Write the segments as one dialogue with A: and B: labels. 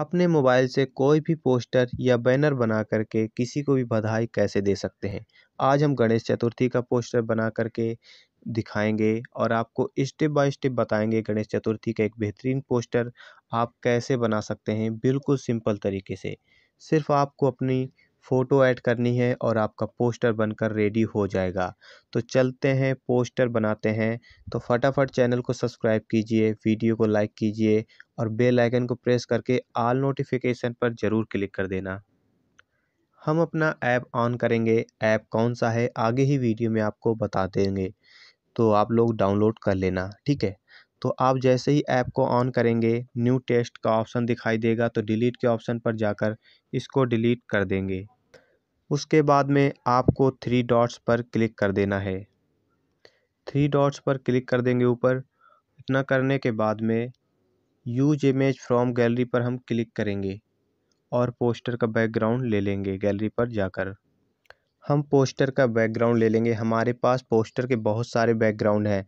A: अपने मोबाइल से कोई भी पोस्टर या बैनर बना करके किसी को भी बधाई कैसे दे सकते हैं आज हम गणेश चतुर्थी का पोस्टर बना करके दिखाएंगे और आपको स्टेप बाय स्टेप बताएंगे गणेश चतुर्थी का एक बेहतरीन पोस्टर आप कैसे बना सकते हैं बिल्कुल सिंपल तरीके से सिर्फ आपको अपनी फ़ोटो ऐड करनी है और आपका पोस्टर बनकर रेडी हो जाएगा तो चलते हैं पोस्टर बनाते हैं तो फटाफट चैनल को सब्सक्राइब कीजिए वीडियो को लाइक कीजिए और बेल आइकन को प्रेस करके आल नोटिफिकेशन पर ज़रूर क्लिक कर देना हम अपना ऐप ऑन करेंगे ऐप कौन सा है आगे ही वीडियो में आपको बता देंगे तो आप लोग डाउनलोड कर लेना ठीक है तो आप जैसे ही ऐप को ऑन करेंगे न्यू टेस्ट का ऑप्शन दिखाई देगा तो डिलीट के ऑप्शन पर जाकर इसको डिलीट कर देंगे उसके बाद में आपको थ्री डॉट्स पर क्लिक कर देना है थ्री डॉट्स पर क्लिक कर देंगे ऊपर इतना करने के बाद में यूज इमेज फ्रॉम गैलरी पर हम क्लिक करेंगे और पोस्टर का बैकग्राउंड ले लेंगे गैलरी पर जाकर हम पोस्टर का बैकग्राउंड ले लेंगे हमारे पास पोस्टर के बहुत सारे बैकग्राउंड हैं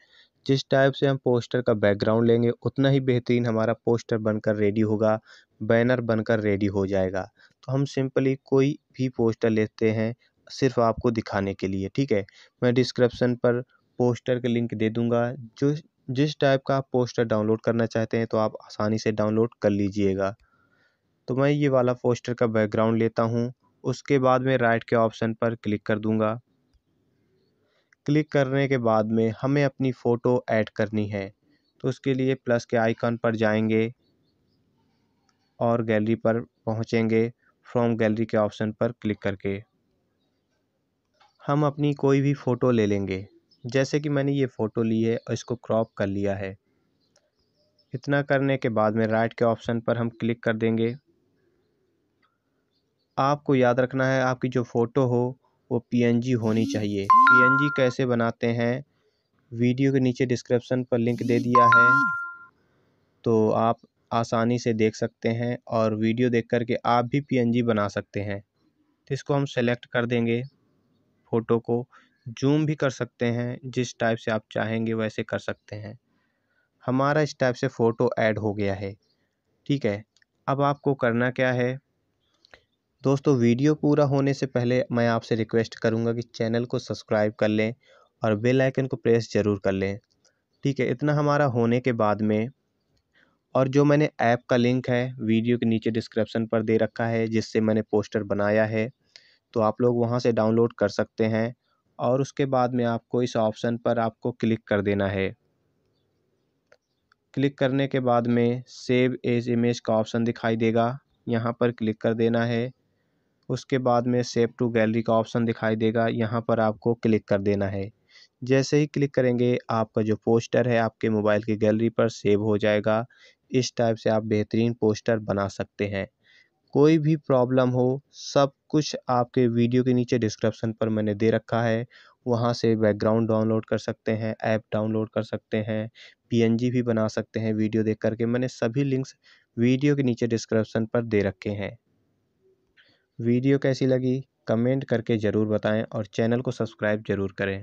A: जिस टाइप से हम पोस्टर का बैकग्राउंड लेंगे उतना ही बेहतरीन हमारा पोस्टर बनकर रेडी होगा बैनर बनकर रेडी हो जाएगा तो हम सिंपली कोई भी पोस्टर लेते हैं सिर्फ आपको दिखाने के लिए ठीक है मैं डिस्क्रिप्सन पर पोस्टर के लिंक दे दूँगा जो जिस टाइप का आप पोस्टर डाउनलोड करना चाहते हैं तो आप आसानी से डाउनलोड कर लीजिएगा तो मैं ये वाला पोस्टर का बैकग्राउंड लेता हूँ उसके बाद में राइट के ऑप्शन पर क्लिक कर दूँगा क्लिक करने के बाद में हमें अपनी फ़ोटो ऐड करनी है तो उसके लिए प्लस के आइकन पर जाएंगे और गैलरी पर पहुंचेंगे फ्रॉम गैलरी के ऑप्शन पर क्लिक करके हम अपनी कोई भी फ़ोटो ले लेंगे जैसे कि मैंने ये फ़ोटो ली है और इसको क्रॉप कर लिया है इतना करने के बाद में राइट के ऑप्शन पर हम क्लिक कर देंगे आपको याद रखना है आपकी जो फ़ोटो हो वो पी होनी चाहिए पी कैसे बनाते हैं वीडियो के नीचे डिस्क्रिप्शन पर लिंक दे दिया है तो आप आसानी से देख सकते हैं और वीडियो देख कर के आप भी पी बना सकते हैं तो इसको हम सेलेक्ट कर देंगे फ़ोटो को जूम भी कर सकते हैं जिस टाइप से आप चाहेंगे वैसे कर सकते हैं हमारा इस टाइप से फ़ोटो ऐड हो गया है ठीक है अब आपको करना क्या है दोस्तों वीडियो पूरा होने से पहले मैं आपसे रिक्वेस्ट करूँगा कि चैनल को सब्सक्राइब कर लें और बेल आइकन को प्रेस ज़रूर कर लें ठीक है इतना हमारा होने के बाद में और जो मैंने ऐप का लिंक है वीडियो के नीचे डिस्क्रिप्शन पर दे रखा है जिससे मैंने पोस्टर बनाया है तो आप लोग वहाँ से डाउनलोड कर सकते हैं और उसके बाद में आपको इस ऑप्शन पर आपको क्लिक कर देना है क्लिक करने के बाद में सेव एज इमेज का ऑप्शन दिखाई देगा यहाँ पर क्लिक कर देना है उसके बाद में सेव टू गैलरी का ऑप्शन दिखाई देगा यहाँ पर आपको क्लिक कर देना है जैसे ही क्लिक करेंगे आपका जो पोस्टर है आपके मोबाइल की गैलरी पर सेव हो जाएगा इस टाइप से आप बेहतरीन पोस्टर बना सकते हैं कोई भी प्रॉब्लम हो सब कुछ आपके वीडियो के नीचे डिस्क्रिप्शन पर मैंने दे रखा है वहाँ से बैकग्राउंड डाउनलोड कर सकते हैं ऐप डाउनलोड कर सकते हैं पीएनजी भी बना सकते हैं वीडियो देख करके मैंने सभी लिंक्स वीडियो के नीचे डिस्क्रिप्शन पर दे रखे हैं वीडियो कैसी लगी कमेंट करके ज़रूर बताएँ और चैनल को सब्सक्राइब ज़रूर करें